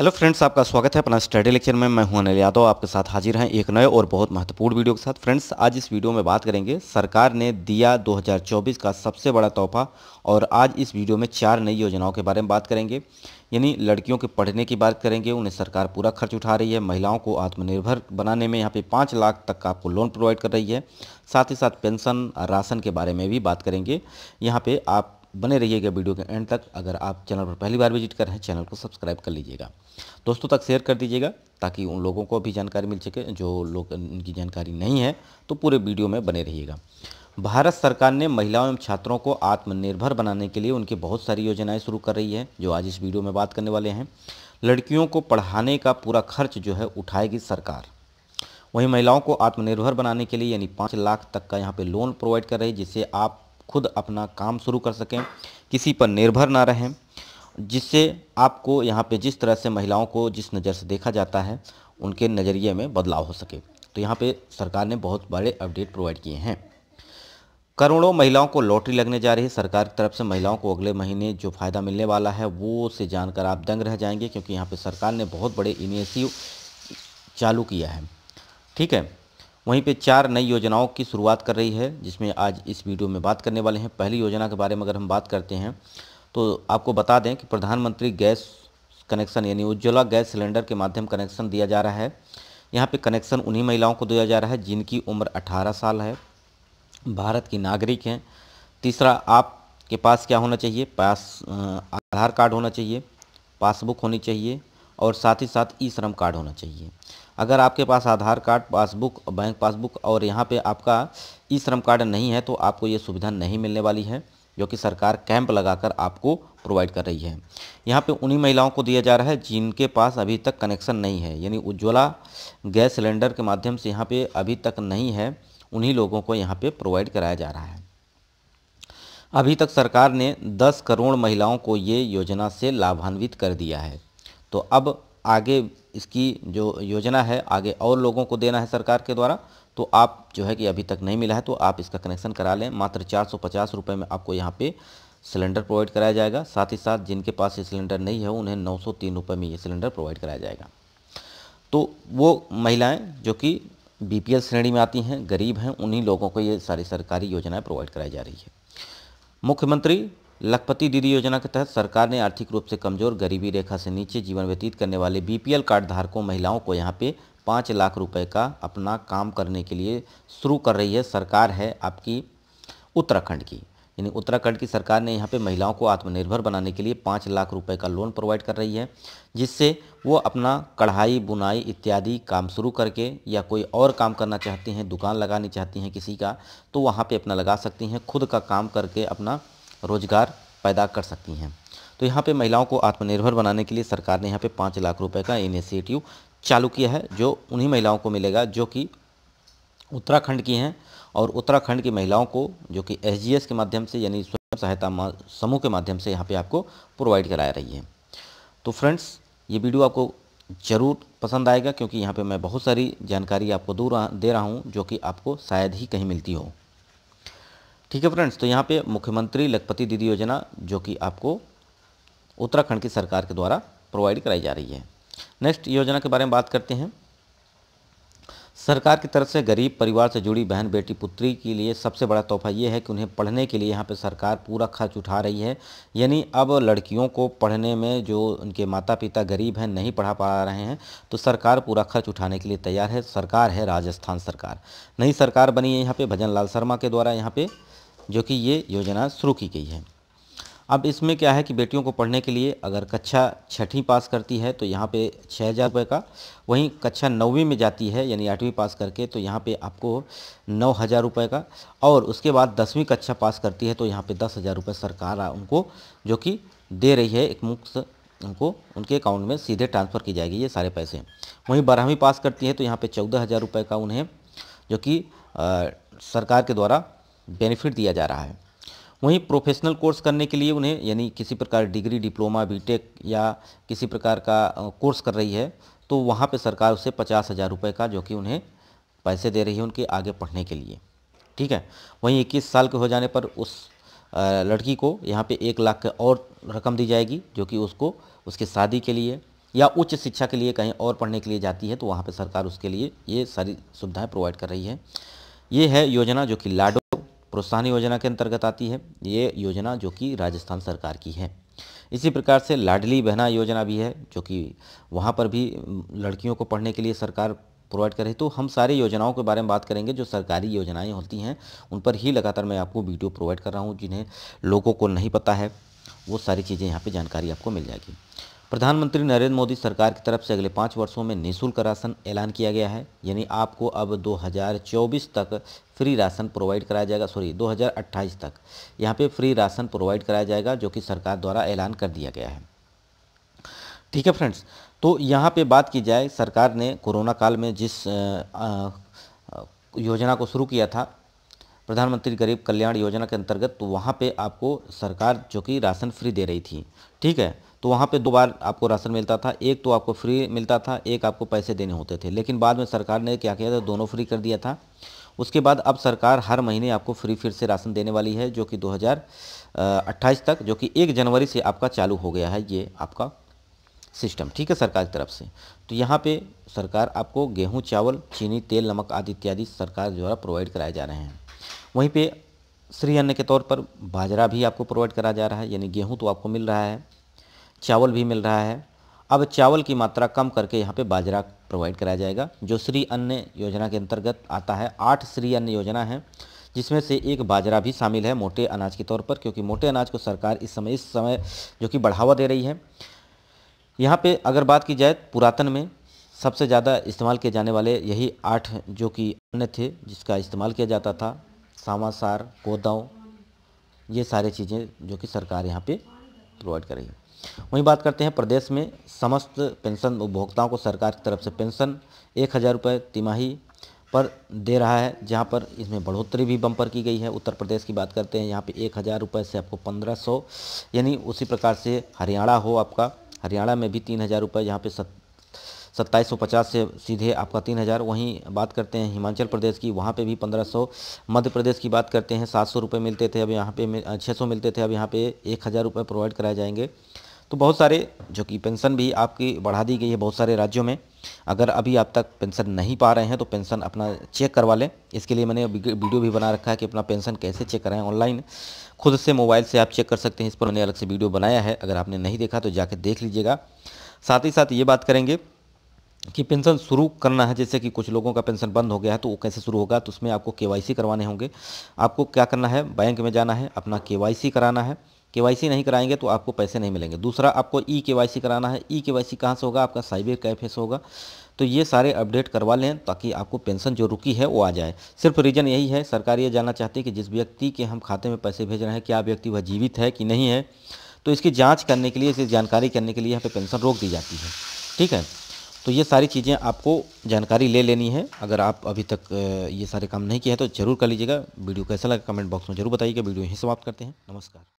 hello friends आपका स्वागत है अपना स्टडी लेक्चर में मैं हूं अनिल यादव आपके साथ हाजिर हैं एक नए और बहुत महत्वपूर्ण वीडियो के साथ फ्रेंड्स आज इस वीडियो में बात करेंगे सरकार ने दिया 2024 का सबसे बड़ा तोहफा और आज इस वीडियो में चार नई योजनाओं के बारे में बात करेंगे यानी लड़कियों के पढ़ने की बात करेंगे उन्हें सरकार पूरा खर्च उठा रही है महिलाओं को आत्मनिर्भर बनाने में यहाँ पे पाँच लाख तक का आपको लोन प्रोवाइड कर रही है साथ ही साथ पेंशन राशन के बारे में भी बात करेंगे यहाँ पे आप बने रहिएगा वीडियो के एंड तक अगर आप चैनल पर पहली बार विजिट कर रहे हैं चैनल को सब्सक्राइब कर लीजिएगा दोस्तों तक शेयर कर दीजिएगा ताकि उन लोगों को भी जानकारी मिल सके जो लोग उनकी जानकारी नहीं है तो पूरे वीडियो में बने रहिएगा भारत सरकार ने महिलाओं एवं छात्रों को आत्मनिर्भर बनाने के लिए उनकी बहुत सारी योजनाएँ शुरू कर रही है जो आज इस वीडियो में बात करने वाले हैं लड़कियों को पढ़ाने का पूरा खर्च जो है उठाएगी सरकार वहीं महिलाओं को आत्मनिर्भर बनाने के लिए यानी पाँच लाख तक का यहाँ पे लोन प्रोवाइड कर रही है जिससे आप खुद अपना काम शुरू कर सकें किसी पर निर्भर ना रहें जिससे आपको यहाँ पे जिस तरह से महिलाओं को जिस नज़र से देखा जाता है उनके नज़रिए में बदलाव हो सके तो यहाँ पे सरकार ने बहुत बड़े अपडेट प्रोवाइड किए हैं करोड़ों महिलाओं को लॉटरी लगने जा रही है सरकार की तरफ से महिलाओं को अगले महीने जो फ़ायदा मिलने वाला है वो से जानकर आप दंग रह जाएंगे क्योंकि यहाँ पर सरकार ने बहुत बड़े इनिशिव चालू किया है ठीक है वहीं पे चार नई योजनाओं की शुरुआत कर रही है जिसमें आज इस वीडियो में बात करने वाले हैं पहली योजना के बारे में अगर हम बात करते हैं तो आपको बता दें कि प्रधानमंत्री गैस कनेक्शन यानी उज्ज्वला गैस सिलेंडर के माध्यम कनेक्शन दिया जा रहा है यहाँ पे कनेक्शन उन्हीं महिलाओं को दिया जा रहा है जिनकी उम्र 18 साल है भारत की नागरिक हैं तीसरा आपके पास क्या होना चाहिए पास आधार कार्ड होना चाहिए पासबुक होनी चाहिए और साथ ही साथ ई श्रम कार्ड होना चाहिए अगर आपके पास Aadhaar card passbook bank passbook और यहाँ पे आपका ई श्रम कार्ड नहीं है तो आपको ये सुविधा नहीं मिलने वाली है जो कि सरकार कैंप लगाकर आपको प्रोवाइड कर रही है यहाँ पे उन्हीं महिलाओं को दिया जा रहा है जिनके पास अभी तक कनेक्शन नहीं है यानी उज्ज्वला गैस सिलेंडर के माध्यम से यहाँ पे अभी तक नहीं है उन्हीं लोगों को यहाँ पे प्रोवाइड कराया जा रहा है अभी तक सरकार ने 10 करोड़ महिलाओं को ये योजना से लाभान्वित कर दिया है तो अब आगे इसकी जो योजना है आगे और लोगों को देना है सरकार के द्वारा तो आप जो है कि अभी तक नहीं मिला है तो आप इसका कनेक्शन करा लें मात्र चार सौ पचास रुपये में आपको यहाँ पे सिलेंडर प्रोवाइड कराया जाएगा साथ ही साथ जिनके पास ये सिलेंडर नहीं है उन्हें नौ सौ तीन रुपये में ये सिलेंडर प्रोवाइड कराया जाएगा तो वो महिलाएं जो कि बीपीएल श्रेणी में आती हैं गरीब हैं उन्हीं लोगों को ये सारी सरकारी योजनाएँ प्रोवाइड कराई जा रही है मुख्यमंत्री लखपति दीदी योजना के तहत सरकार ने आर्थिक रूप से कमजोर गरीबी रेखा से नीचे जीवन व्यतीत करने वाले बीपीएल कार्ड धारकों महिलाओं को यहाँ पे पाँच लाख रुपए का अपना काम करने के लिए शुरू कर रही है सरकार है आपकी उत्तराखंड की यानी उत्तराखंड की सरकार ने यहाँ पे महिलाओं को आत्मनिर्भर बनाने के लिए पाँच लाख रुपए का लोन प्रोवाइड कर रही है जिससे वो अपना कढ़ाई बुनाई इत्यादि काम शुरू करके या कोई और काम करना चाहती हैं दुकान लगानी चाहती हैं किसी का तो वहाँ पे अपना लगा सकती हैं खुद का काम करके अपना रोज़गार पैदा कर सकती हैं तो यहाँ पे महिलाओं को आत्मनिर्भर बनाने के लिए सरकार ने यहाँ पे पाँच लाख रुपए का इनिशिएटिव चालू किया है जो उन्हीं महिलाओं को मिलेगा जो कि उत्तराखंड की हैं और उत्तराखंड की महिलाओं को जो कि एस के माध्यम से यानी स्वयं सहायता समूह के माध्यम से यहाँ पर आपको प्रोवाइड कराया रही है तो फ्रेंड्स ये वीडियो आपको ज़रूर पसंद आएगा क्योंकि यहाँ पे मैं बहुत सारी जानकारी आपको दूर दे रहा हूँ जो कि आपको शायद ही कहीं मिलती हो ठीक है फ्रेंड्स तो यहाँ पे मुख्यमंत्री लखपति दीदी योजना जो कि आपको उत्तराखंड की सरकार के द्वारा प्रोवाइड कराई जा रही है नेक्स्ट योजना के बारे में बात करते हैं सरकार की तरफ से गरीब परिवार से जुड़ी बहन बेटी पुत्री के लिए सबसे बड़ा तोहफा ये है कि उन्हें पढ़ने के लिए यहाँ पे सरकार पूरा खर्च उठा रही है यानी अब लड़कियों को पढ़ने में जो उनके माता पिता गरीब हैं नहीं पढ़ा पा रहे हैं तो सरकार पूरा खर्च उठाने के लिए तैयार है सरकार है राजस्थान सरकार नई सरकार बनी है यहाँ पर भजन लाल शर्मा के द्वारा यहाँ पर जो कि ये योजना शुरू की गई है अब इसमें क्या है कि बेटियों को पढ़ने के लिए अगर कक्षा छठी पास करती है तो यहाँ पे छः हज़ार रुपये का वहीं कक्षा नौवीं में जाती है यानी आठवीं पास करके तो यहाँ पे आपको नौ हज़ार रुपये का और उसके बाद दसवीं कक्षा पास करती है तो यहाँ पे दस हज़ार रुपये सरकार उनको जो कि दे रही है एक मुक्त उनको उनके अकाउंट में सीधे ट्रांसफ़र की जाएगी ये सारे पैसे वहीं बारहवीं पास करती है तो यहाँ पर चौदह हज़ार रुपये का उन्हें जो कि सरकार के द्वारा बेनिफिट दिया जा रहा है वहीं प्रोफेशनल कोर्स करने के लिए उन्हें यानी किसी प्रकार डिग्री डिप्लोमा बीटेक या किसी प्रकार का कोर्स कर रही है तो वहाँ पे सरकार उसे पचास हज़ार रुपये का जो कि उन्हें पैसे दे रही है उनके आगे पढ़ने के लिए ठीक है वहीं इक्कीस साल के हो जाने पर उस लड़की को यहाँ पे एक लाख और रकम दी जाएगी जो कि उसको उसकी शादी के लिए या उच्च शिक्षा के लिए कहीं और पढ़ने के लिए जाती है तो वहाँ पर सरकार उसके लिए ये सारी सुविधाएं प्रोवाइड कर रही है ये है योजना जो कि लाडो प्रोत्साहन योजना के अंतर्गत आती है ये योजना जो कि राजस्थान सरकार की है इसी प्रकार से लाडली बहना योजना भी है जो कि वहाँ पर भी लड़कियों को पढ़ने के लिए सरकार प्रोवाइड करे तो हम सारी योजनाओं के बारे में बात करेंगे जो सरकारी योजनाएं होती हैं उन पर ही लगातार मैं आपको वीडियो प्रोवाइड कर रहा हूँ जिन्हें लोगों को नहीं पता है वो सारी चीज़ें यहाँ पर जानकारी आपको मिल जाएगी प्रधानमंत्री नरेंद्र मोदी सरकार की तरफ से अगले पाँच वर्षों में निःशुल्क राशन ऐलान किया गया है यानी आपको अब 2024 तक फ्री राशन प्रोवाइड कराया जाएगा सॉरी 2028 तक यहाँ पे फ्री राशन प्रोवाइड कराया जाएगा जो कि सरकार द्वारा ऐलान कर दिया गया है ठीक है फ्रेंड्स तो यहाँ पे बात की जाए सरकार ने कोरोना काल में जिस योजना को शुरू किया था प्रधानमंत्री गरीब कल्याण योजना के अंतर्गत तो वहाँ पर आपको सरकार जो कि राशन फ्री दे रही थी ठीक है तो वहाँ पे दो बार आपको राशन मिलता था एक तो आपको फ्री मिलता था एक आपको पैसे देने होते थे लेकिन बाद में सरकार ने क्या किया था दोनों फ्री कर दिया था उसके बाद अब सरकार हर महीने आपको फ्री फिर से राशन देने वाली है जो कि दो तक जो कि एक जनवरी से आपका चालू हो गया है ये आपका सिस्टम ठीक है सरकार की तरफ से तो यहाँ पे सरकार आपको गेहूं चावल चीनी तेल नमक आदि इत्यादि सरकार द्वारा प्रोवाइड कराए जा रहे हैं वहीं पे श्री अन्न के तौर पर बाजरा भी आपको प्रोवाइड करा जा रहा है यानी गेहूं तो आपको मिल रहा है चावल भी मिल रहा है अब चावल की मात्रा कम करके यहाँ पे बाजरा प्रोवाइड कराया जाएगा जो श्री अन्न योजना के अंतर्गत आता है आठ श्री अन्न योजना है जिसमें से एक बाजरा भी शामिल है मोटे अनाज के तौर पर क्योंकि मोटे अनाज को सरकार इस समय इस समय जो कि बढ़ावा दे रही है यहाँ पे अगर बात की जाए पुरातन में सबसे ज़्यादा इस्तेमाल किए जाने वाले यही आठ जो कि अन्न थे जिसका इस्तेमाल किया जाता था सामासार गोदाव ये सारी चीज़ें जो कि सरकार यहाँ पे प्रोवाइड कर रही है वहीं बात करते हैं प्रदेश में समस्त पेंशन उपभोक्ताओं को सरकार की तरफ से पेंशन एक हज़ार रुपये तिमाही पर दे रहा है जहां पर इसमें बढ़ोतरी भी बम्पर की गई है उत्तर प्रदेश की बात करते हैं यहाँ पे एक हज़ार रुपये से आपको पंद्रह सौ यानी उसी प्रकार से हरियाणा हो आपका हरियाणा में भी तीन हज़ार रुपये यहाँ पे सत्ताईस सौ पचास से सीधे आपका तीन हज़ार वहीं बात करते हैं हिमाचल प्रदेश की वहाँ पे भी पंद्रह सौ मध्य प्रदेश की बात करते हैं सात सौ रुपये मिलते थे अब यहाँ पे छः सौ मिलते थे अब यहाँ पे एक हज़ार रुपये प्रोवाइड कराए जाएंगे तो बहुत सारे जो कि पेंशन भी आपकी बढ़ा दी गई है बहुत सारे राज्यों में अगर अभी आप तक पेंशन नहीं पा रहे हैं तो पेंशन अपना चेक करवा लें इसके लिए मैंने वीडियो भी बना रखा है कि अपना पेंशन कैसे चेक कराएं ऑनलाइन खुद से मोबाइल से आप चेक कर सकते हैं इस पर मैंने अलग से वीडियो बनाया है अगर आपने नहीं देखा तो जाके देख लीजिएगा साथ ही साथ ये बात करेंगे कि पेंशन शुरू करना है जैसे कि कुछ लोगों का पेंशन बंद हो गया है तो वो कैसे शुरू होगा तो उसमें आपको के करवाने होंगे आपको क्या करना है बैंक में जाना है अपना के कराना है के नहीं कराएंगे तो आपको पैसे नहीं मिलेंगे दूसरा आपको ई के कराना है ई के वाई सी कहाँ से होगा आपका साइबर कैफे से होगा तो ये सारे अपडेट करवा लें ताकि आपको पेंशन जो रुकी है वो आ जाए सिर्फ रीज़न यही है सरकार ये जानना चाहती है कि जिस व्यक्ति के हम खाते में पैसे भेज रहे हैं क्या व्यक्ति वह जीवित है कि नहीं है तो इसकी जाँच करने के लिए इसकी जानकारी करने के लिए यहाँ पर पेंशन रोक दी जाती है ठीक है तो ये सारी चीज़ें आपको जानकारी ले लेनी है अगर आप अभी तक ये सारे काम नहीं किए हैं तो ज़रूर कर लीजिएगा वीडियो कैसा लगा कमेंट बॉक्स में ज़रूर बताइएगा वीडियो यहीं समाप्त करते हैं नमस्कार